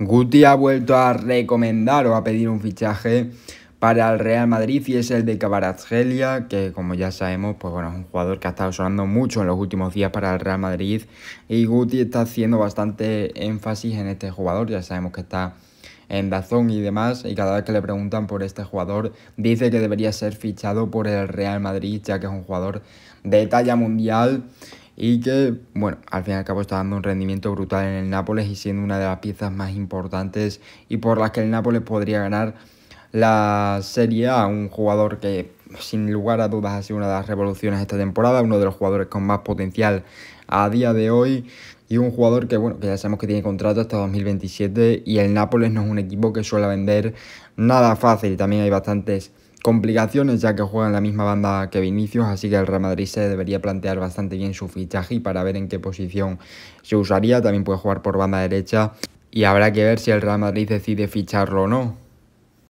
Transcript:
Guti ha vuelto a recomendar o a pedir un fichaje para el Real Madrid y es el de Cabarazgelia, que como ya sabemos, pues bueno, es un jugador que ha estado sonando mucho en los últimos días para el Real Madrid y Guti está haciendo bastante énfasis en este jugador, ya sabemos que está en Dazón y demás, y cada vez que le preguntan por este jugador, dice que debería ser fichado por el Real Madrid, ya que es un jugador de talla mundial y que, bueno, al fin y al cabo está dando un rendimiento brutal en el Nápoles y siendo una de las piezas más importantes y por las que el Nápoles podría ganar la Serie A, un jugador que sin lugar a dudas ha sido una de las revoluciones de esta temporada, uno de los jugadores con más potencial a día de hoy y un jugador que bueno, que ya sabemos que tiene contrato hasta 2027 y el Nápoles no es un equipo que suele vender nada fácil, también hay bastantes complicaciones ya que juega en la misma banda que Vinicius, así que el Real Madrid se debería plantear bastante bien su fichaje para ver en qué posición se usaría. También puede jugar por banda derecha y habrá que ver si el Real Madrid decide ficharlo o no.